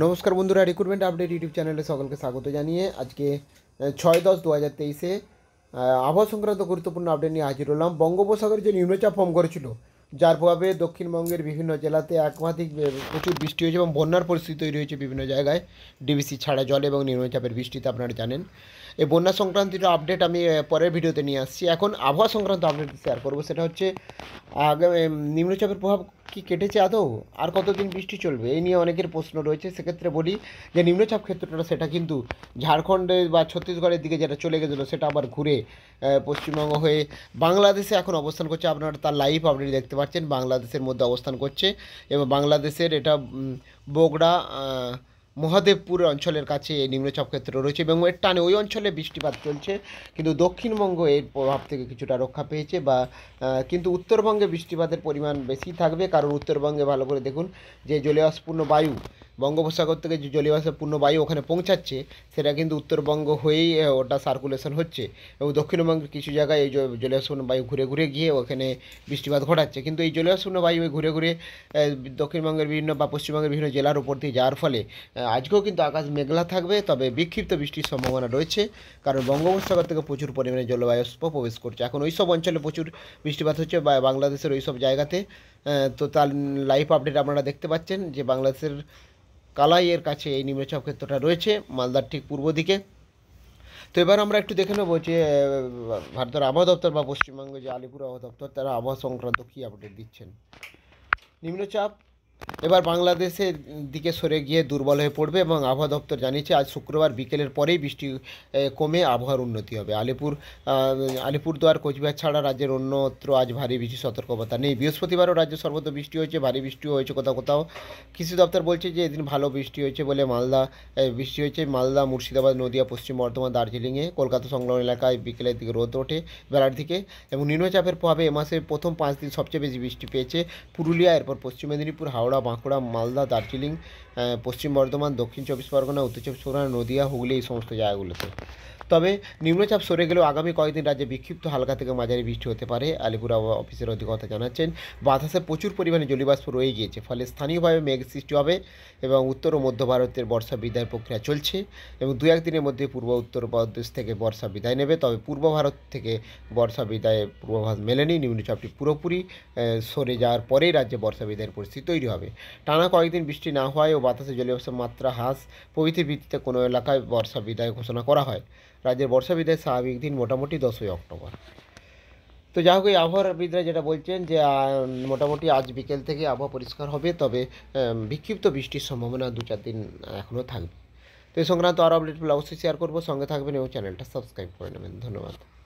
নমস্কার বন্ধুরা recruitment update YouTube চ্যানেলে সকলকে স্বাগত জানিয়ে আজকে ছয় দশ দু হাজার তেইশে আবহাওয়া সংক্রান্ত গুরুত্বপূর্ণ আপডেট নিয়ে হাজির হলাম বঙ্গোপসাগরে যে নিম্নচাপ ফর্ম করেছিল যার প্রভাবে দক্ষিণবঙ্গের বিভিন্ন জেলাতে একমাধিক প্রচুর বৃষ্টি হয়েছে এবং বন্যার পরিস্থিতি তৈরি হয়েছে বিভিন্ন জায়গায় ডিবিসি ছাড়া জল এবং নিম্নচাপের বৃষ্টিতে আপনারা জানেন এই বন্যা সংক্রান্তির আপডেট আমি পরের ভিডিওতে নিয়ে আসছি এখন আবহাওয়া সংক্রান্ত আপডেট শেয়ার করবো সেটা হচ্ছে আগামী নিম্নচাপের প্রভাব কি কেটেছে আদৌ আর কতদিন বৃষ্টি চলবে এই নিয়ে অনেকের প্রশ্ন রয়েছে সেক্ষেত্রে বলি যে নিম্নচাপ ক্ষেত্রটা সেটা কিন্তু ঝাড়খণ্ডে বা ছত্তিশগড়ের দিকে যেটা চলে গেছিলো সেটা আবার ঘুরে পশ্চিমবঙ্গ হয়ে বাংলাদেশে এখন অবস্থান করছে আপনারা তার লাইভ আপনি দেখতে পাচ্ছেন বাংলাদেশের মধ্যে অবস্থান করছে এবং বাংলাদেশের এটা বগড়া মহাদেবপুর অঞ্চলের কাছে এই নিম্নচাপ ক্ষেত্র রয়েছে এবং এর টানে ওই অঞ্চলে বৃষ্টিপাত চলছে কিন্তু দক্ষিণবঙ্গ এর প্রভাব থেকে কিছুটা রক্ষা পেয়েছে বা কিন্তু উত্তরবঙ্গে বৃষ্টিপাতের পরিমাণ বেশি থাকবে কারণ উত্তরবঙ্গে ভালো করে দেখুন যে জলীয়স্পূর্ণ বায়ু বঙ্গোপসাগর থেকে যে জলীয়বাষ্পে পূর্ণ বায়ু ওখানে পৌঁছাচ্ছে সেটা কিন্তু উত্তরবঙ্গ হয়েই ওটা সার্কুলেশন হচ্ছে এবং দক্ষিণবঙ্গের কিছু জায়গায় এই জলীয়বাষ্পূর্ণ বায়ু ঘুরে ঘুরে গিয়ে ওখানে বৃষ্টিপাত ঘটাচ্ছে কিন্তু এই জলীয়বাষ্পূর্ণ বায়ু ঘুরে ঘুরে দক্ষিণবঙ্গের বিভিন্ন বা পশ্চিমবঙ্গের বিভিন্ন জেলার উপর দিয়ে যাওয়ার ফলে আজকেও কিন্তু আকাশ মেঘলা থাকবে তবে বিক্ষিপ্ত বৃষ্টির সম্ভাবনা রয়েছে কারণ বঙ্গোপসাগর থেকে প্রচুর পরিমাণে জলবায়ু প্রবেশ করছে এখন ওই সব অঞ্চলে প্রচুর বৃষ্টিপাত হচ্ছে বা বাংলাদেশের ওই সব জায়গাতে তো তার লাইভ আপডেট আপনারা দেখতে পাচ্ছেন যে বাংলাদেশের কালাইয়ের কাছে এই নিম্নচাপ ক্ষেত্রটা রয়েছে মালদার ঠিক পূর্ব দিকে তো এবার আমরা একটু দেখে নেবো যে ভারতের আবহাওয়া দপ্তর বা পশ্চিমবঙ্গে যে আলিপুর আবহাওয়া দপ্তর তারা আবহাওয়া সংক্রান্ত কী আপডেট দিচ্ছেন নিম্নচাপ এবার বাংলাদেশের দিকে সরে গিয়ে দুর্বল হয়ে পড়বে এবং আবহাওয়া দপ্তর জানিয়েছে আজ শুক্রবার বিকেলের পরেই বৃষ্টি কমে আবহাওয়ার উন্নতি হবে আলিপুর আলিপুরদুয়ার কোচবিহার ছাড়া রাজ্যের অন্যত্র আজ ভারী বৃষ্টি সতর্কতা নেই বৃহস্পতিবারও রাজ্যে সর্বত্র বৃষ্টি হয়েছে ভারী বৃষ্টিও হয়েছে কোথাও কোথাও কৃষি দপ্তর বলছে যে এদিন ভালো বৃষ্টি হয়েছে বলে মালদা বৃষ্টি হয়েছে মালদা মুর্শিদাবাদ নদিয়া পশ্চিম বর্ধমান দার্জিলিংয়ে কলকাতা সংলগ্ন এলাকায় বিকেলের দিকে রোদ ওঠে বেলার দিকে এবং নিম্নচাপের প্রভাবে এ মাসের প্রথম পাঁচ দিন সবচেয়ে বেশি বৃষ্টি পেয়েছে পুরুলিয়া এরপর পশ্চিম মেদিনীপুর হাওড়া হাওড়া বাঁকুড়া মালদা দার্জিলিং পশ্চিম বর্ধমান দক্ষিণ চব্বিশ পরগনা উত্তর চব্বিশ পরগনা নদীয়া হুগলি এই সমস্ত জায়গাগুলোতে তবে নিম্নচাপ সরে গেলেও আগামী কয়েকদিন রাজ্যে বিক্ষিপ্ত হালকা থেকে মাঝারি বৃষ্টি হতে পারে আলিপুর আবহাওয়া অফিসের অধিকতা জানাচ্ছেন বাতাসে প্রচুর পরিমাণে জলীয়বাষ্প রয়ে গিয়েছে ফলে স্থানীয়ভাবে মেঘ সৃষ্টি হবে এবং উত্তর ও মধ্য ভারতের বর্ষা বিদায়ের প্রক্রিয়া চলছে এবং দু একদিনের মধ্যে পূর্ব উত্তর প্রদেশ থেকে বর্ষা বিদায় নেবে তবে পূর্ব ভারত থেকে বর্ষা বিদায়ে পূর্বাভাস মেলেনি নিম্নচাপটি পুরোপুরি সরে যাওয়ার পরেই রাজ্যে বর্ষা বিদায়ের পরিস্থিতি তৈরি হবে টানা কয়েকদিন বৃষ্টি না হওয়ায় ও বাতাসে জলীয়বাষ্পের মাত্রা হ্রাস প্রভৃতির ভিত্তিতে কোনো এলাকায় বর্ষা বিদায় ঘোষণা করা হয় রাজ্যের বর্ষা বিদায় স্বাভাবিক দিন মোটামুটি দশই অক্টোবর তো যা হোক এই আবহাওয়াবিদরা যেটা বলছেন যে মোটামুটি আজ বিকেল থেকে আবহাওয়া পরিষ্কার হবে তবে বিক্ষিপ্ত বৃষ্টির সম্ভাবনা দু চার দিন এখনও থাকবে তো এই সংক্রান্ত আরও আপডেটগুলো অবশ্যই শেয়ার করবো সঙ্গে থাকবেন এবং চ্যানেলটা সাবস্ক্রাইব করে নেবেন ধন্যবাদ